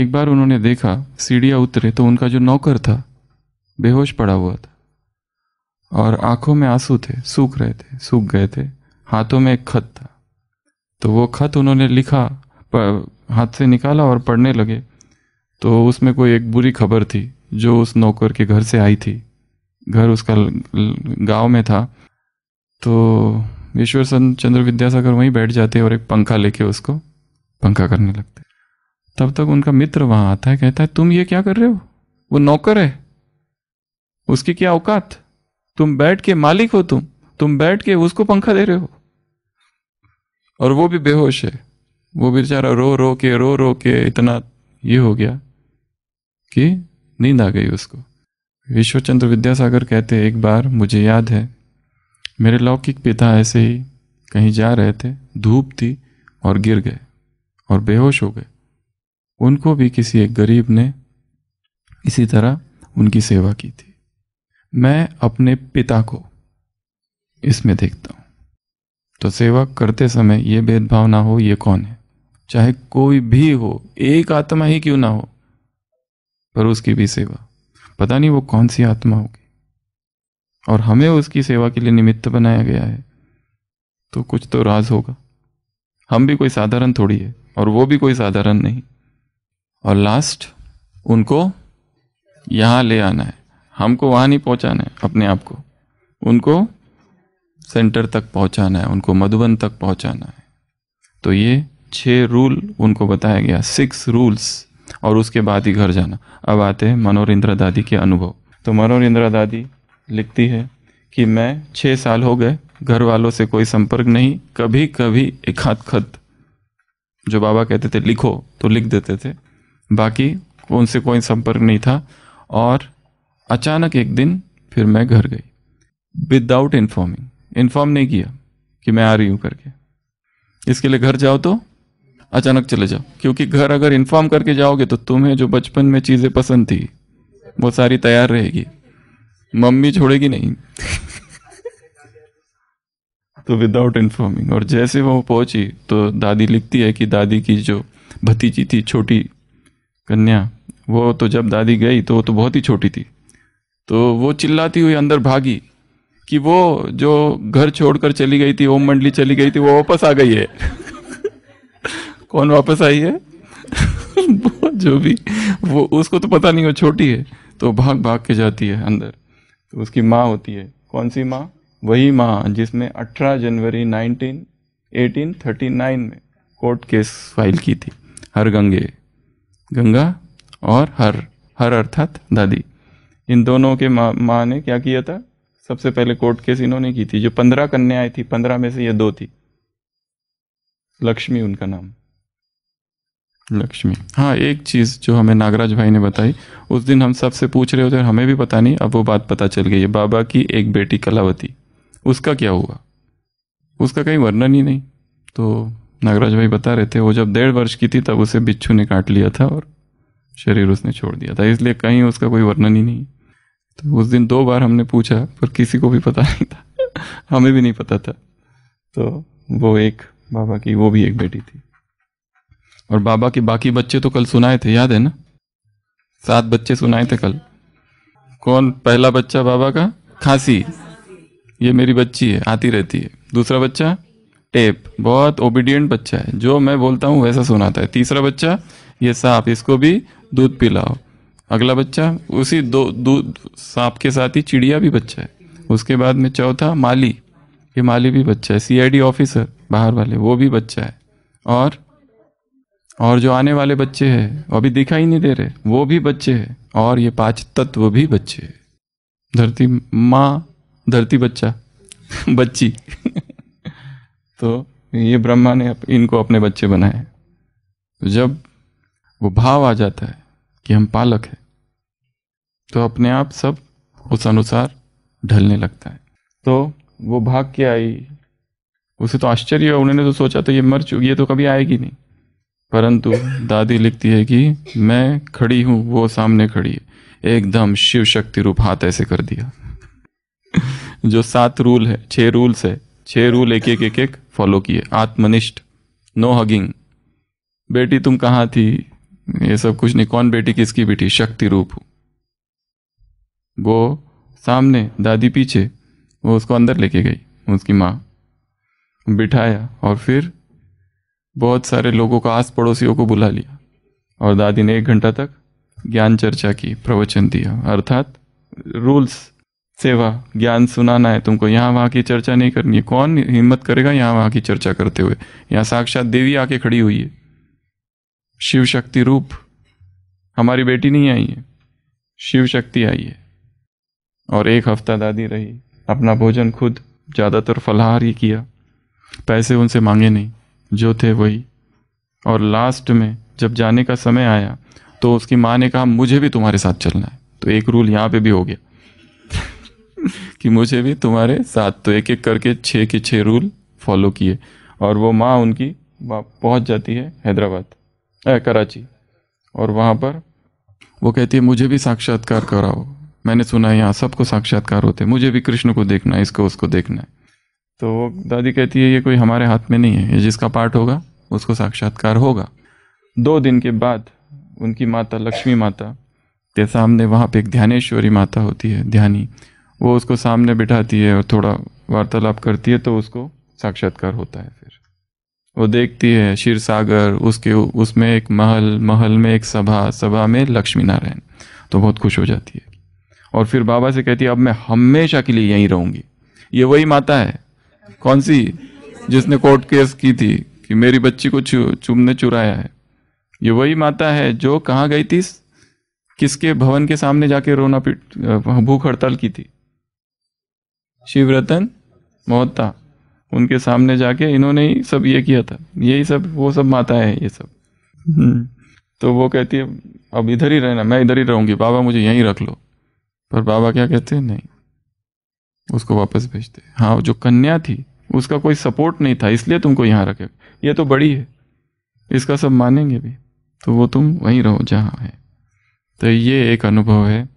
Speaker 2: एक बार उन्होंने देखा सीढ़िया उतरे तो उनका जो नौकर था बेहोश पड़ा हुआ था और आंखों में आंसू थे सूख रहे थे सूख गए थे हाथों में एक खत था तो वो खत उन्होंने लिखा हाथ से निकाला और पढ़ने लगे तो उसमें कोई एक बुरी खबर थी जो उस नौकर के घर से आई थी घर उसका गांव में था तो ईश्वर चंद्र विद्यासागर वहीं बैठ जाते और एक पंखा लेके उसको पंखा करने लगते तब तक उनका मित्र वहां आता है कहता है तुम ये क्या कर रहे हो वो नौकर है उसकी क्या औकात तुम बैठ के मालिक हो तुम तुम बैठ के उसको पंखा दे रहे हो और वो भी बेहोश है वो बेचारा रो रो के रो रो के इतना ये हो गया कि नींद आ गई उसको विश्वचंद्र विद्यासागर कहते एक बार मुझे याद है मेरे लौकिक पिता ऐसे ही कहीं जा रहे थे धूप थी और गिर गए और बेहोश हो गए उनको भी किसी एक गरीब ने इसी तरह उनकी सेवा की थी मैं अपने पिता को इसमें देखता हूँ तो सेवा करते समय ये भेदभाव ना हो ये कौन है चाहे कोई भी हो एक आत्मा ही क्यों ना हो पर उसकी भी सेवा पता नहीं वो कौन सी आत्मा होगी और हमें उसकी सेवा के लिए निमित्त बनाया गया है तो कुछ तो राज होगा हम भी कोई साधारण थोड़ी है और वो भी कोई साधारण नहीं और लास्ट उनको यहाँ ले आना है हमको वहाँ नहीं पहुँचाना है अपने आप को उनको सेंटर तक पहुँचाना है उनको मधुबन तक पहुँचाना है तो ये छः रूल उनको बताया गया सिक्स रूल्स और उसके बाद ही घर जाना अब आते हैं मनोर इंदिरा दादी के अनुभव तो मनोर इंदिरा दादी लिखती है कि मैं छः साल हो गए घर वालों से कोई संपर्क नहीं कभी कभी एक हाथ खत जो बाबा कहते थे लिखो तो लिख देते थे बाकी उनसे कोई संपर्क नहीं था और अचानक एक दिन फिर मैं घर गई विदाउट इन्फॉर्मिंग इन्फॉर्म नहीं किया कि मैं आ रही हूँ करके इसके लिए घर जाओ तो अचानक चले जाओ क्योंकि घर अगर इन्फॉर्म करके जाओगे तो तुम्हें जो बचपन में चीज़ें पसंद थी वो सारी तैयार रहेगी मम्मी छोड़ेगी नहीं तो विदाउट इन्फॉर्मिंग और जैसे वो पहुंची तो दादी लिखती है कि दादी की जो भतीजी थी छोटी कन्या वो तो जब दादी गई तो वो तो बहुत ही छोटी थी तो वो चिल्लाती हुई अंदर भागी कि वो जो घर छोड़कर चली गई थी ओम मंडली चली गई थी वो वापस आ गई है कौन वापस आई है जो भी वो उसको तो पता नहीं वो छोटी है तो भाग भाग के जाती है अंदर तो उसकी माँ होती है कौन सी माँ वही माँ जिसने 18 जनवरी 19 1839 में कोर्ट केस फाइल की थी हर गंगे गंगा और हर हर अर्थात दादी इन दोनों के माँ माँ ने क्या किया था सबसे पहले कोर्ट केस इन्होंने की थी जो पंद्रह कन्याएं थी पंद्रह में से ये दो थी लक्ष्मी उनका नाम लक्ष्मी हाँ एक चीज़ जो हमें नागराज भाई ने बताई उस दिन हम सबसे पूछ रहे होते हमें भी पता नहीं अब वो बात पता चल गई है बाबा की एक बेटी कलावती उसका क्या हुआ उसका कहीं वर्णन ही नहीं तो नागराज भाई बता रहे थे वो जब डेढ़ वर्ष की थी तब उसे बिच्छू ने काट लिया था और शरीर उसने छोड़ दिया था इसलिए कहीं उसका कोई वर्णन ही नहीं तो उस दिन दो बार हमने पूछा पर किसी को भी पता नहीं था हमें भी नहीं पता था तो वो एक बाबा की वो भी एक बेटी थी और बाबा के बाकी बच्चे तो कल सुनाए थे याद है ना सात बच्चे सुनाए थे कल कौन पहला बच्चा बाबा का खांसी ये मेरी बच्ची है आती रहती है दूसरा बच्चा टेप बहुत ओबीडियंट बच्चा है जो मैं बोलता हूँ वैसा सुनाता है तीसरा बच्चा ये सांप इसको भी दूध पिलाओ अगला बच्चा उसी दो दूध सांप के साथ ही चिड़िया भी बच्चा है उसके बाद में चौथा माली ये माली भी बच्चा है सीआईडी ऑफिसर बाहर वाले वो भी बच्चा है और और जो आने वाले बच्चे हैं अभी दिखाई नहीं दे रहे वो भी बच्चे हैं और ये पांच तत्व भी बच्चे हैं धरती माँ धरती बच्चा बच्ची तो ये ब्रह्मा ने इनको अपने बच्चे बनाए तो जब वो भाव आ जाता है कि हम पालक हैं तो अपने आप सब उस अनुसार ढलने लगता है तो वो भाग के आई उसे तो आश्चर्य हुआ उन्होंने तो सोचा तो ये मर चुकी ये तो कभी आएगी नहीं परंतु दादी लिखती है कि मैं खड़ी हूं वो सामने खड़ी है एकदम शिव शक्ति रूप हाथ ऐसे कर दिया जो सात रूल है छह रूल्स है छह रूल एक एक एक एक फॉलो किए आत्मनिष्ठ नो हगिंग बेटी तुम कहाँ थी ये सब कुछ नहीं कौन बेटी किसकी बेटी शक्ति रूप वो सामने दादी पीछे वो उसको अंदर लेके गई उसकी माँ बिठाया और फिर बहुत सारे लोगों का आस पड़ोसियों को बुला लिया और दादी ने एक घंटा तक ज्ञान चर्चा की प्रवचन दिया अर्थात रूल्स सेवा ज्ञान सुनाना है तुमको यहाँ वहाँ की चर्चा नहीं करनी है कौन हिम्मत करेगा यहाँ वहाँ की चर्चा करते हुए यहाँ साक्षात देवी आके खड़ी हुई है शिव शक्ति रूप हमारी बेटी नहीं आई है शिव शक्ति आई है और एक हफ्ता दादी रही अपना भोजन खुद ज़्यादातर फलाहार ही किया पैसे उनसे मांगे नहीं जो थे वही और लास्ट में जब जाने का समय आया तो उसकी माँ ने कहा मुझे भी तुम्हारे साथ चलना है तो एक रूल यहाँ पे भी हो गया कि मुझे भी तुम्हारे साथ तो एक एक करके छः के छः रूल फॉलो किए और वो माँ उनकी पहुँच जाती है हैदराबाद है कराची और वहाँ पर वो कहती है मुझे भी साक्षात्कार कराओ मैंने सुना है यहाँ सबको साक्षात्कार होते मुझे भी कृष्ण को देखना है इसको उसको देखना है तो वो दादी कहती है ये कोई हमारे हाथ में नहीं है ये जिसका पाठ होगा उसको साक्षात्कार होगा दो दिन के बाद उनकी माता लक्ष्मी माता के सामने वहाँ पे एक ध्यानेश्वरी माता होती है ध्यानी वो उसको सामने बिठाती है और थोड़ा वार्तालाप करती है तो उसको साक्षात्कार होता है फिर वो देखती है शीर सागर उसके उसमें एक महल महल में एक सभा सभा में लक्ष्मी नारायण तो बहुत खुश हो जाती है और फिर बाबा से कहती है अब मैं हमेशा के लिए यहीं रहूँगी ये वही माता है कौन सी जिसने कोर्ट केस की थी कि मेरी बच्ची को चु, चुमने चुराया है ये वही माता है जो कहाँ गई थी किसके भवन के सामने जाके रोना पीट भूख हड़ताल की थी शिव रतन मोहता उनके सामने जाके इन्होंने ही सब ये किया था यही सब वो सब माता है ये सब हम्म, तो वो कहती है अब इधर ही रहना मैं इधर ही रहूंगी बाबा मुझे यहीं रख लो पर बाबा क्या कहते हैं नहीं उसको वापस भेजते हाँ जो कन्या थी उसका कोई सपोर्ट नहीं था इसलिए तुमको यहाँ रखे ये तो बड़ी है इसका सब मानेंगे भी तो वो तुम वहीं रहो जहाँ है तो ये एक अनुभव है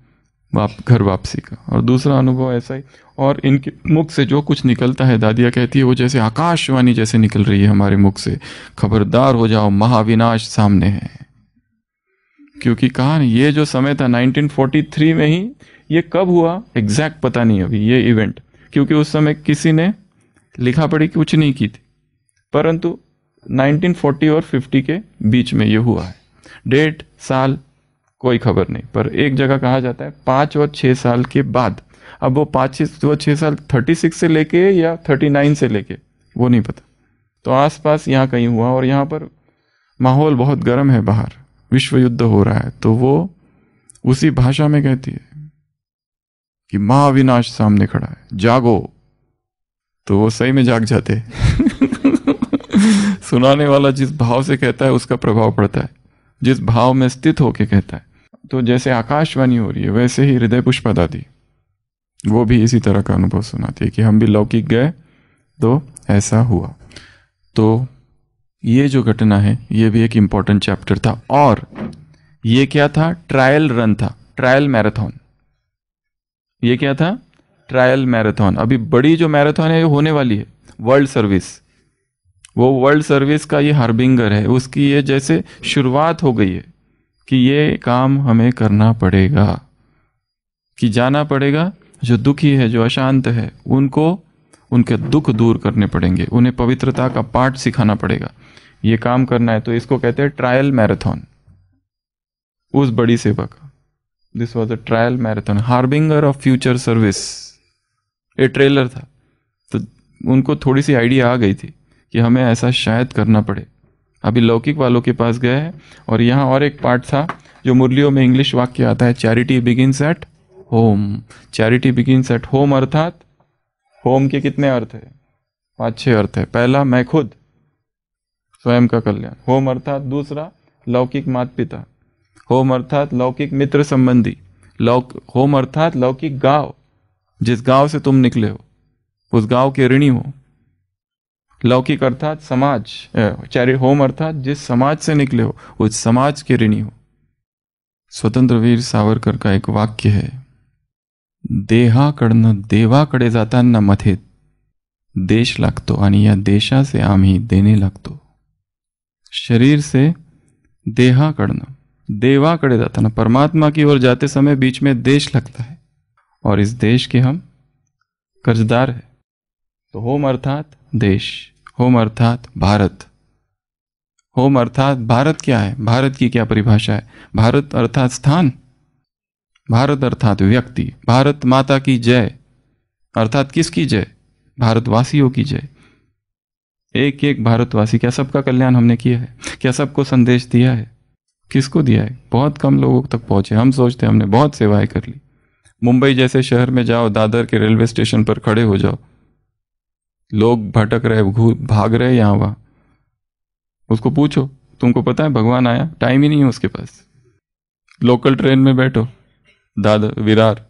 Speaker 2: वाप घर वापसी का और दूसरा अनुभव ऐसा ही और इनके मुख से जो कुछ निकलता है दादिया कहती है वो जैसे आकाशवाणी जैसे निकल रही है हमारे मुख से खबरदार हो जाओ महाविनाश सामने है क्योंकि कहा ये जो समय था 1943 में ही ये कब हुआ एग्जैक्ट पता नहीं अभी ये इवेंट क्योंकि उस समय किसी ने लिखा पढ़ी कुछ नहीं की थी परंतु 1940 और 50 के बीच में ये हुआ है डेट साल कोई खबर नहीं पर एक जगह कहा जाता है पाँच और छः साल के बाद अब वो पाँच वो छः साल 36 से लेके या 39 से लेके वो नहीं पता तो आसपास यहाँ कहीं हुआ और यहाँ पर माहौल बहुत गर्म है बाहर विश्व युद्ध हो रहा है तो वो उसी भाषा में कहती है कि माँ अविनाश सामने खड़ा है जागो तो वो सही में जाग जाते सुनाने वाला जिस भाव से कहता है उसका प्रभाव पड़ता है जिस भाव में स्थित होके कहता है तो जैसे आकाशवाणी हो रही है वैसे ही हृदय दादी वो भी इसी तरह का अनुभव सुनाती है कि हम भी लौकिक गए तो ऐसा हुआ तो ये जो घटना है ये भी एक इंपॉर्टेंट चैप्टर था और ये क्या था ट्रायल रन था ट्रायल मैराथन ये क्या था ट्रायल मैराथन अभी बड़ी जो मैराथन है ये होने वाली है वर्ल्ड सर्विस वो वर्ल्ड सर्विस का ये हार्बिंगर है उसकी ये जैसे शुरुआत हो गई है कि ये काम हमें करना पड़ेगा कि जाना पड़ेगा जो दुखी है जो अशांत है उनको उनके दुख दूर करने पड़ेंगे उन्हें पवित्रता का पाठ सिखाना पड़ेगा ये काम करना है तो इसको कहते हैं ट्रायल मैराथन उस बड़ी सेवा का this was a trial marathon harbinger of future service ये ट्रेलर था तो उनको थोड़ी सी आइडिया आ गई थी कि हमें ऐसा शायद करना पड़े अभी लौकिक वालों के पास गए हैं और यहाँ और एक पार्ट था जो मुरलियों में इंग्लिश वाक्य आता है charity begins at home charity begins at home अर्थात होम के कितने अर्थ है पाँच छः अर्थ है पहला मैं खुद स्वयं का कल्याण होम अर्थात दूसरा लौकिक माता पिता होम अर्थात लौकिक मित्र संबंधी लौक होम अर्थात लौकिक गांव जिस गांव से तुम निकले हो उस गांव के ऋणी हो लौकिक अर्थात समाज चैरि होम अर्थात जिस समाज से निकले हो उस समाज के ऋणी हो स्वतंत्र वीर सावरकर का एक वाक्य है देहाकडनं देवाकडे जाताना मथे देश लागतो आणि या आम आम्ही देणे लागतो शरीर से देहाकडनं देवाकडे ना परमात्मा की ओर जाते समय बीच में देश लगता है और इस देश के हम कर्जदार है तो होम अर्थात देश होम अर्थात भारत होम अर्थात भारत क्या है भारत की क्या परिभाषा है भारत अर्थात स्थान भारत अर्थात व्यक्ति भारत माता की जय अर्थात किसकी जय भारतवासियों की जय एक एक भारतवासी क्या सबका कल्याण हमने किया है क्या सबको संदेश दिया है किसको दिया है बहुत कम लोगों तक पहुंचे हम सोचते हमने बहुत सेवाएं कर ली मुंबई जैसे शहर में जाओ दादर के रेलवे स्टेशन पर खड़े हो जाओ लोग भटक रहे भाग रहे यहां वहां उसको पूछो तुमको पता है भगवान आया टाइम ही नहीं है उसके पास लोकल ट्रेन में बैठो दादर विरार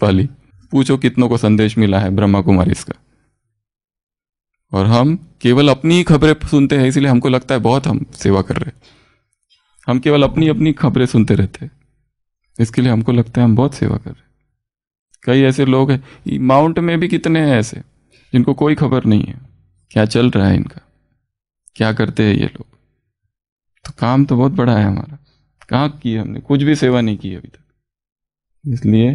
Speaker 2: पाली पूछो कितनों को संदेश मिला है ब्रह्मा कुमारी इसका और हम केवल अपनी ही खबरें सुनते हैं इसलिए हमको लगता है बहुत हम सेवा कर रहे हैं हम केवल अपनी अपनी खबरें सुनते रहते हैं इसके लिए हमको लगता है हम बहुत सेवा कर रहे हैं कई ऐसे लोग हैं माउंट में भी कितने हैं ऐसे जिनको कोई खबर नहीं है क्या चल रहा है इनका क्या करते हैं ये लोग तो काम तो बहुत बड़ा है हमारा कहाँ की हमने कुछ भी सेवा नहीं की अभी तक इसलिए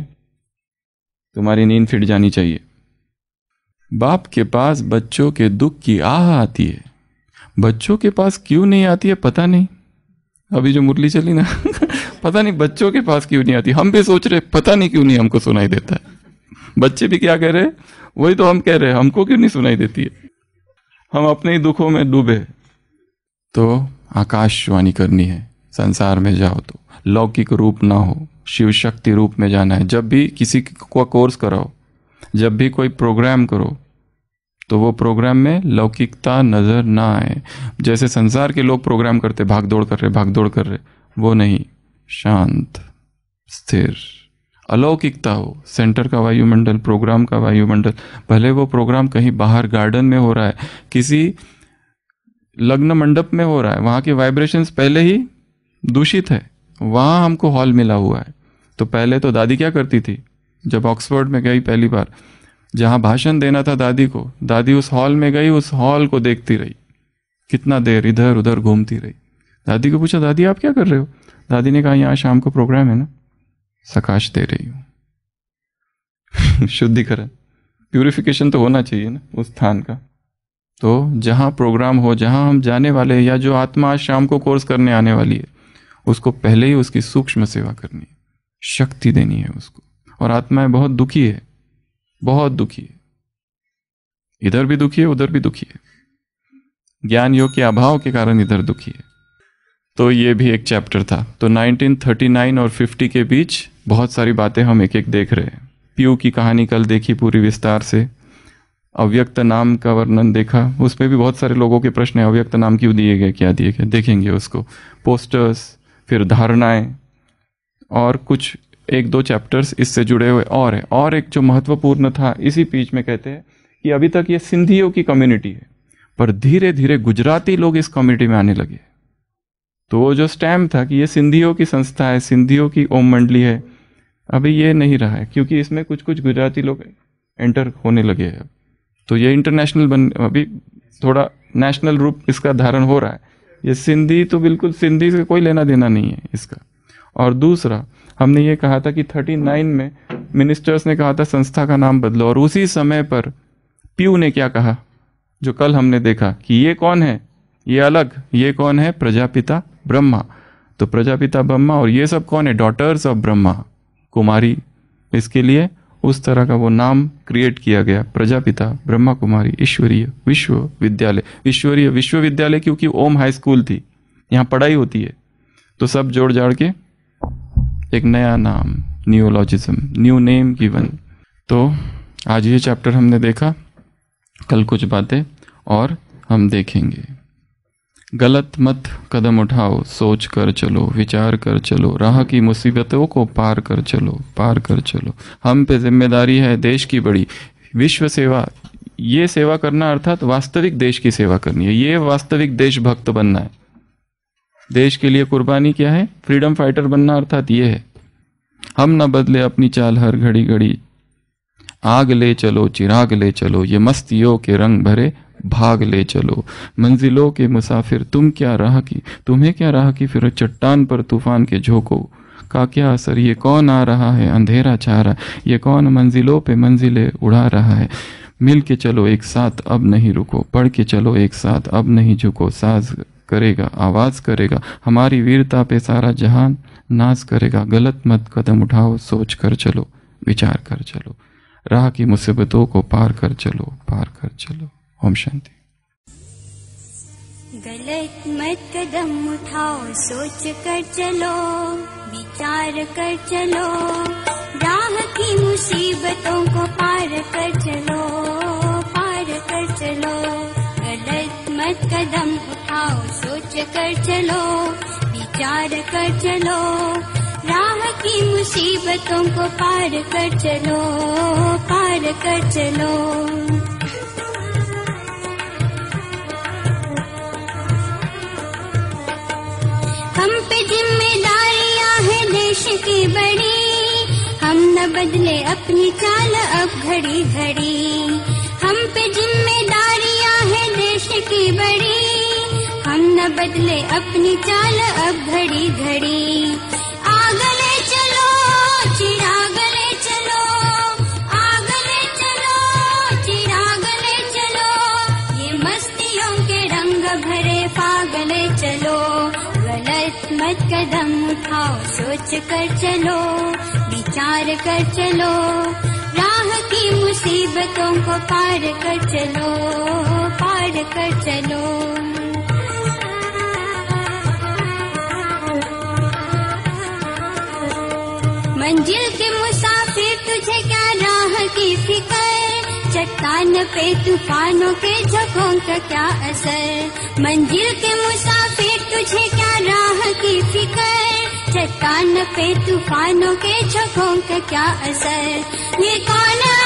Speaker 2: तुम्हारी नींद फिट जानी चाहिए बाप के पास बच्चों के दुख की आह आती है बच्चों के पास क्यों नहीं आती है पता नहीं अभी जो मुरली चली ना पता नहीं बच्चों के पास क्यों नहीं आती हम भी सोच रहे पता नहीं क्यों नहीं हमको सुनाई देता है बच्चे भी क्या कह रहे वही तो हम कह रहे हैं हमको क्यों नहीं सुनाई देती है हम अपने ही दुखों में डूबे तो आकाशवाणी करनी है संसार में जाओ तो लौकिक रूप ना हो शिव शक्ति रूप में जाना है जब भी किसी का कोर्स कराओ जब भी कोई प्रोग्राम करो तो वो प्रोग्राम में लौकिकता नज़र ना आए जैसे संसार के लोग प्रोग्राम करते भाग दौड़ कर रहे भाग दौड़ कर रहे वो नहीं शांत स्थिर अलौकिकता हो सेंटर का वायुमंडल प्रोग्राम का वायुमंडल भले वो प्रोग्राम कहीं बाहर गार्डन में हो रहा है किसी लग्न मंडप में हो रहा है वहाँ के वाइब्रेशंस पहले ही दूषित है वहाँ हमको हॉल मिला हुआ है तो पहले तो दादी क्या करती थी जब ऑक्सफोर्ड में गई पहली बार जहाँ भाषण देना था दादी को दादी उस हॉल में गई उस हॉल को देखती रही कितना देर इधर उधर घूमती रही दादी को पूछा दादी आप क्या कर रहे हो दादी ने कहा यहाँ शाम को प्रोग्राम है ना सकाश दे रही हूँ शुद्धिकरण प्यूरिफिकेशन तो होना चाहिए ना उस स्थान का तो जहाँ प्रोग्राम हो जहाँ हम जाने वाले या जो आत्मा आज शाम को कोर्स करने आने वाली है उसको पहले ही उसकी सूक्ष्म सेवा करनी है शक्ति देनी है उसको और आत्माएं बहुत दुखी है बहुत दुखी है इधर भी दुखी है उधर भी दुखी है ज्ञान योग के अभाव के कारण इधर दुखी है तो ये भी एक चैप्टर था तो 1939 और 50 के बीच बहुत सारी बातें हम एक एक देख रहे हैं पीयू की कहानी कल देखी पूरी विस्तार से अव्यक्त नाम का वर्णन देखा उसमें भी बहुत सारे लोगों के प्रश्न है अव्यक्त नाम क्यों दिए गए क्या दिए गए देखेंगे उसको पोस्टर्स फिर धारणाएं और कुछ एक दो चैप्टर्स इससे जुड़े हुए और है और एक जो महत्वपूर्ण था इसी पीच में कहते हैं कि अभी तक ये सिंधियों की कम्युनिटी है पर धीरे धीरे गुजराती लोग इस कम्युनिटी में आने लगे तो वो जो स्टैम्प था कि ये सिंधियों की संस्था है सिंधियों की ओम मंडली है अभी ये नहीं रहा है क्योंकि इसमें कुछ कुछ गुजराती लोग एंटर होने लगे हैं तो ये इंटरनेशनल बन अभी थोड़ा नेशनल रूप इसका धारण हो रहा है ये सिंधी तो बिल्कुल सिंधी से कोई लेना देना नहीं है इसका और दूसरा हमने ये कहा था कि 39 में मिनिस्टर्स ने कहा था संस्था का नाम बदलो और उसी समय पर प्यू ने क्या कहा जो कल हमने देखा कि ये कौन है ये अलग ये कौन है प्रजापिता ब्रह्मा तो प्रजापिता ब्रह्मा और ये सब कौन है डॉटर्स ऑफ ब्रह्मा कुमारी इसके लिए उस तरह का वो नाम क्रिएट किया गया प्रजापिता ब्रह्मा कुमारी ईश्वरीय विश्वविद्यालय ईश्वरीय विश्वविद्यालय क्योंकि ओम हाई स्कूल थी यहाँ पढ़ाई होती है तो सब जोड़ जाड़ के एक नया नाम न्यूलॉजिज्म न्यू नेम गिवन तो आज ये चैप्टर हमने देखा कल कुछ बातें और हम देखेंगे गलत मत कदम उठाओ सोच कर चलो विचार कर चलो राह की मुसीबतों को पार कर चलो पार कर चलो हम पे जिम्मेदारी है देश की बड़ी विश्व सेवा ये सेवा करना अर्थात वास्तविक देश की सेवा करनी है ये वास्तविक देशभक्त बनना है देश के लिए कुर्बानी क्या है फ्रीडम फाइटर बनना अर्थात ये है हम ना बदले अपनी चाल हर घड़ी घड़ी आग ले चलो चिराग ले चलो ये मस्तियों के रंग भरे भाग ले चलो मंजिलों के मुसाफिर तुम क्या राह की तुम्हें क्या राह की फिर चट्टान पर तूफान के झोंको का क्या असर ये कौन आ रहा है अंधेरा छा रहा ये कौन मंजिलों पे मंजिलें उड़ा रहा है मिल के चलो एक साथ अब नहीं रुको पढ़ के चलो एक साथ अब नहीं झुको साज करेगा आवाज़ करेगा हमारी वीरता पे सारा जहान नाश करेगा गलत मत कदम उठाओ सोच कर चलो विचार कर चलो राह की मुसीबतों को पार कर चलो पार कर चलो ओम शांति
Speaker 3: गलत मत कदम उठाओ सोच कर चलो विचार कर चलो राह की मुसीबतों को पार कर चलो पार कर चलो गलत मत कदम आओ सोच कर चलो विचार कर चलो राह की मुसीबतों को पार कर चलो पार कर चलो हम पे जिम्मेदारियां हैं देश की बड़ी हम न बदले अपनी चाल अब घड़ी घड़ी हम पे जिम्मेदारियां हैं देश की बड़ी न बदले अपनी चाल अब घड़ी घड़ी आगले चलो चिरागले चलो आगले चलो चिरागले चलो ये के रंग भरे पागले चलो गलत मत कदम उठाओ सोच कर चलो विचार कर चलो राह की मुसीबतों को पार कर चलो पार कर चलो मंजिल के मुसाफिर तुझे क्या राह की फिकर चट्टान पे तूफानों के झकों का क्या असर मंजिल के मुसाफिर तुझे क्या राह की फिकर चट्टान पे तूफानों के झकों का क्या असर ये कौन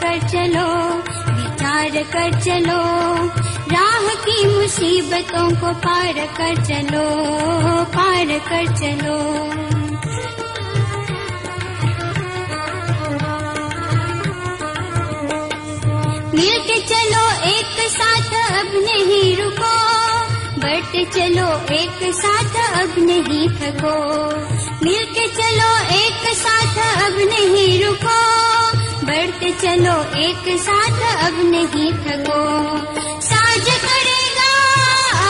Speaker 3: कर चलो विचार कर चलो राह की मुसीबतों को पार कर चलो पार कर चलो मिलके चलो एक साथ अब नहीं रुको बट चलो एक साथ अब नहीं थको मिलके चलो एक साथ अब नहीं रुको साथ चलो एक साथ अब नहीं थको साज करेगा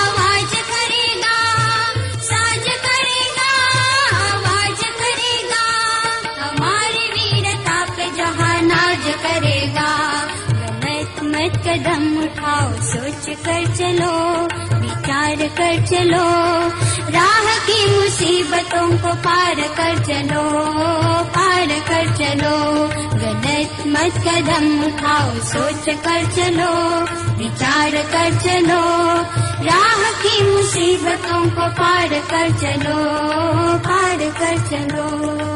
Speaker 3: आवाज करेगा साज करेगा आवाज करेगा हमारी वीरता पे जहाँ नाज करेगा मत मत कदम उठाओ सोच कर चलो पार चलो राह की मुसीबतों को पार कर चलो पार कर चलो कदम उठाओ खाओ कर चलो विचार कर चलो राह की मुसीबतों को पार कर चलो पार कर चलो